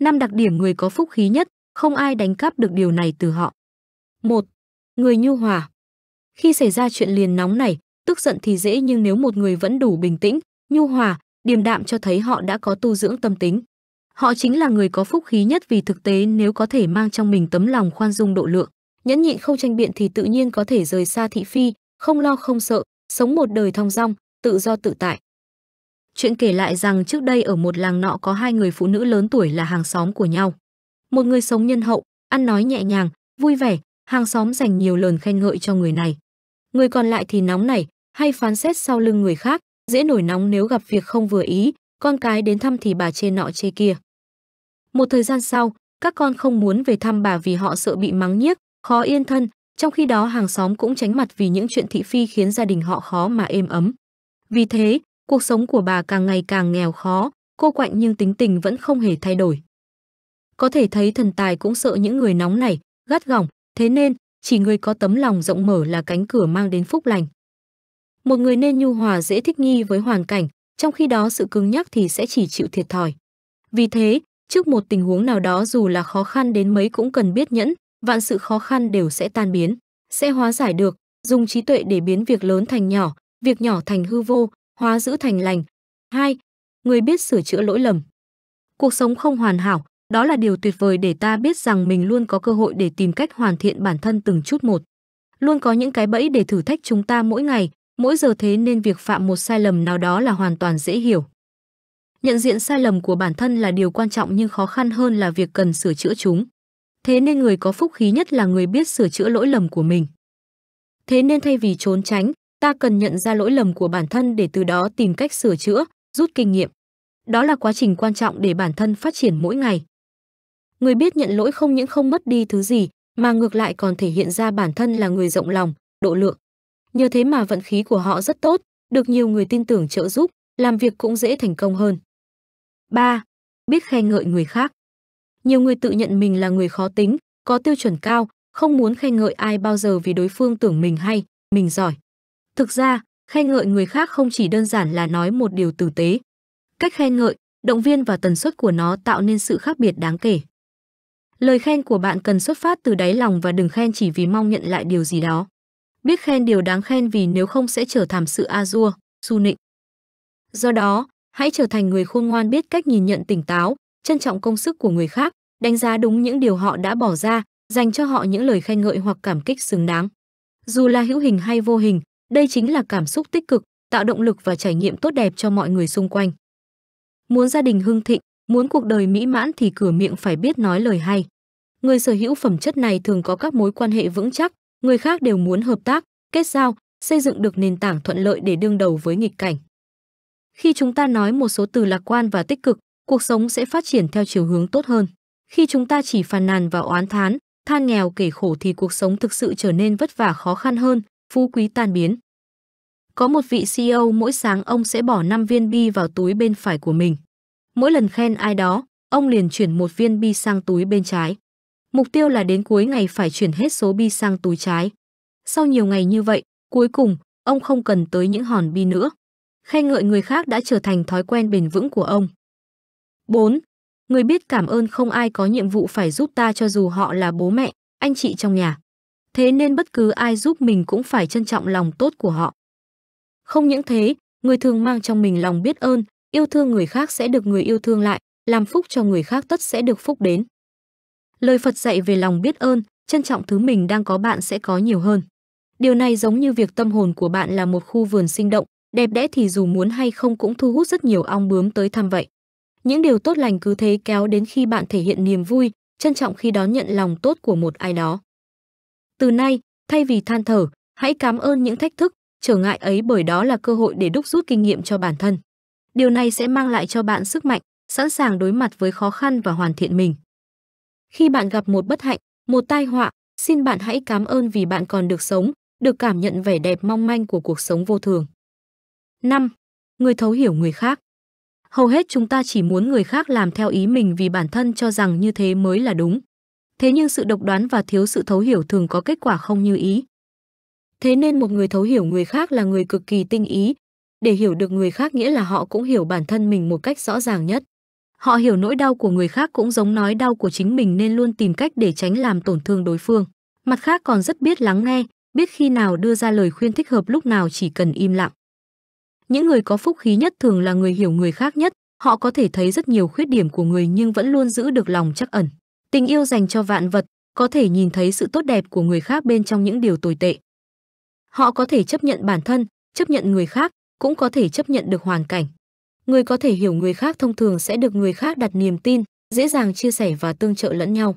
năm đặc điểm người có phúc khí nhất, không ai đánh cắp được điều này từ họ. 1. Người nhu hòa. Khi xảy ra chuyện liền nóng này, tức giận thì dễ nhưng nếu một người vẫn đủ bình tĩnh, nhu hòa, điềm đạm cho thấy họ đã có tu dưỡng tâm tính. Họ chính là người có phúc khí nhất vì thực tế nếu có thể mang trong mình tấm lòng khoan dung độ lượng, nhẫn nhịn không tranh biện thì tự nhiên có thể rời xa thị phi, không lo không sợ, sống một đời thong dong, tự do tự tại. Chuyện kể lại rằng trước đây ở một làng nọ có hai người phụ nữ lớn tuổi là hàng xóm của nhau. Một người sống nhân hậu, ăn nói nhẹ nhàng, vui vẻ, hàng xóm dành nhiều lời khen ngợi cho người này. Người còn lại thì nóng nảy, hay phán xét sau lưng người khác, dễ nổi nóng nếu gặp việc không vừa ý, con cái đến thăm thì bà chê nọ chê kia. Một thời gian sau, các con không muốn về thăm bà vì họ sợ bị mắng nhiếc, khó yên thân, trong khi đó hàng xóm cũng tránh mặt vì những chuyện thị phi khiến gia đình họ khó mà êm ấm. Vì thế, cuộc sống của bà càng ngày càng nghèo khó, cô quạnh nhưng tính tình vẫn không hề thay đổi. Có thể thấy thần tài cũng sợ những người nóng này, gắt gỏng, thế nên chỉ người có tấm lòng rộng mở là cánh cửa mang đến phúc lành. Một người nên nhu hòa dễ thích nghi với hoàn cảnh, trong khi đó sự cứng nhắc thì sẽ chỉ chịu thiệt thòi. Vì thế, trước một tình huống nào đó dù là khó khăn đến mấy cũng cần biết nhẫn, vạn sự khó khăn đều sẽ tan biến, sẽ hóa giải được, dùng trí tuệ để biến việc lớn thành nhỏ, việc nhỏ thành hư vô, hóa giữ thành lành. 2. Người biết sửa chữa lỗi lầm. Cuộc sống không hoàn hảo, đó là điều tuyệt vời để ta biết rằng mình luôn có cơ hội để tìm cách hoàn thiện bản thân từng chút một. Luôn có những cái bẫy để thử thách chúng ta mỗi ngày, mỗi giờ thế nên việc phạm một sai lầm nào đó là hoàn toàn dễ hiểu. Nhận diện sai lầm của bản thân là điều quan trọng nhưng khó khăn hơn là việc cần sửa chữa chúng. Thế nên người có phúc khí nhất là người biết sửa chữa lỗi lầm của mình. Thế nên thay vì trốn tránh, ta cần nhận ra lỗi lầm của bản thân để từ đó tìm cách sửa chữa, rút kinh nghiệm. Đó là quá trình quan trọng để bản thân phát triển mỗi ngày. Người biết nhận lỗi không những không mất đi thứ gì, mà ngược lại còn thể hiện ra bản thân là người rộng lòng, độ lượng. Nhờ thế mà vận khí của họ rất tốt, được nhiều người tin tưởng trợ giúp, làm việc cũng dễ thành công hơn. 3. Biết khen ngợi người khác. Nhiều người tự nhận mình là người khó tính, có tiêu chuẩn cao, không muốn khen ngợi ai bao giờ vì đối phương tưởng mình hay, mình giỏi. Thực ra, khen ngợi người khác không chỉ đơn giản là nói một điều tử tế. Cách khen ngợi, động viên và tần suất của nó tạo nên sự khác biệt đáng kể. Lời khen của bạn cần xuất phát từ đáy lòng và đừng khen chỉ vì mong nhận lại điều gì đó. Biết khen điều đáng khen vì nếu không sẽ trở thành sự a dua, su nịnh. Do đó, hãy trở thành người khôn ngoan biết cách nhìn nhận tỉnh táo, trân trọng công sức của người khác, đánh giá đúng những điều họ đã bỏ ra, dành cho họ những lời khen ngợi hoặc cảm kích xứng đáng. Dù là hữu hình hay vô hình, đây chính là cảm xúc tích cực, tạo động lực và trải nghiệm tốt đẹp cho mọi người xung quanh. Muốn gia đình hưng thịnh, muốn cuộc đời mỹ mãn thì cửa miệng phải biết nói lời hay. Người sở hữu phẩm chất này thường có các mối quan hệ vững chắc, người khác đều muốn hợp tác, kết giao, xây dựng được nền tảng thuận lợi để đương đầu với nghịch cảnh. Khi chúng ta nói một số từ lạc quan và tích cực, cuộc sống sẽ phát triển theo chiều hướng tốt hơn. Khi chúng ta chỉ phàn nàn và oán thán, than nghèo kể khổ thì cuộc sống thực sự trở nên vất vả khó khăn hơn, phú quý tan biến. Có một vị CEO mỗi sáng ông sẽ bỏ 5 viên bi vào túi bên phải của mình. Mỗi lần khen ai đó, ông liền chuyển một viên bi sang túi bên trái. Mục tiêu là đến cuối ngày phải chuyển hết số bi sang túi trái. Sau nhiều ngày như vậy, cuối cùng, ông không cần tới những hòn bi nữa. Khen ngợi người khác đã trở thành thói quen bền vững của ông. 4. Người biết cảm ơn không ai có nhiệm vụ phải giúp ta cho dù họ là bố mẹ, anh chị trong nhà thế nên bất cứ ai giúp mình cũng phải trân trọng lòng tốt của họ. Không những thế, người thường mang trong mình lòng biết ơn, yêu thương người khác sẽ được người yêu thương lại, làm phúc cho người khác tất sẽ được phúc đến. Lời Phật dạy về lòng biết ơn, trân trọng thứ mình đang có bạn sẽ có nhiều hơn. Điều này giống như việc tâm hồn của bạn là một khu vườn sinh động, đẹp đẽ thì dù muốn hay không cũng thu hút rất nhiều ong bướm tới thăm vậy. Những điều tốt lành cứ thế kéo đến khi bạn thể hiện niềm vui, trân trọng khi đón nhận lòng tốt của một ai đó. Từ nay, thay vì than thở, hãy cảm ơn những thách thức, trở ngại ấy bởi đó là cơ hội để đúc rút kinh nghiệm cho bản thân. Điều này sẽ mang lại cho bạn sức mạnh, sẵn sàng đối mặt với khó khăn và hoàn thiện mình. Khi bạn gặp một bất hạnh, một tai họa, xin bạn hãy cảm ơn vì bạn còn được sống, được cảm nhận vẻ đẹp mong manh của cuộc sống vô thường. 5. Người thấu hiểu người khác. Hầu hết chúng ta chỉ muốn người khác làm theo ý mình vì bản thân cho rằng như thế mới là đúng thế nhưng sự độc đoán và thiếu sự thấu hiểu thường có kết quả không như ý. Thế nên một người thấu hiểu người khác là người cực kỳ tinh ý. Để hiểu được người khác nghĩa là họ cũng hiểu bản thân mình một cách rõ ràng nhất. Họ hiểu nỗi đau của người khác cũng giống nói đau của chính mình nên luôn tìm cách để tránh làm tổn thương đối phương. Mặt khác còn rất biết lắng nghe, biết khi nào đưa ra lời khuyên thích hợp lúc nào chỉ cần im lặng. Những người có phúc khí nhất thường là người hiểu người khác nhất, họ có thể thấy rất nhiều khuyết điểm của người nhưng vẫn luôn giữ được lòng chắc ẩn. Tình yêu dành cho vạn vật có thể nhìn thấy sự tốt đẹp của người khác bên trong những điều tồi tệ. Họ có thể chấp nhận bản thân, chấp nhận người khác, cũng có thể chấp nhận được hoàn cảnh. Người có thể hiểu người khác thông thường sẽ được người khác đặt niềm tin, dễ dàng chia sẻ và tương trợ lẫn nhau.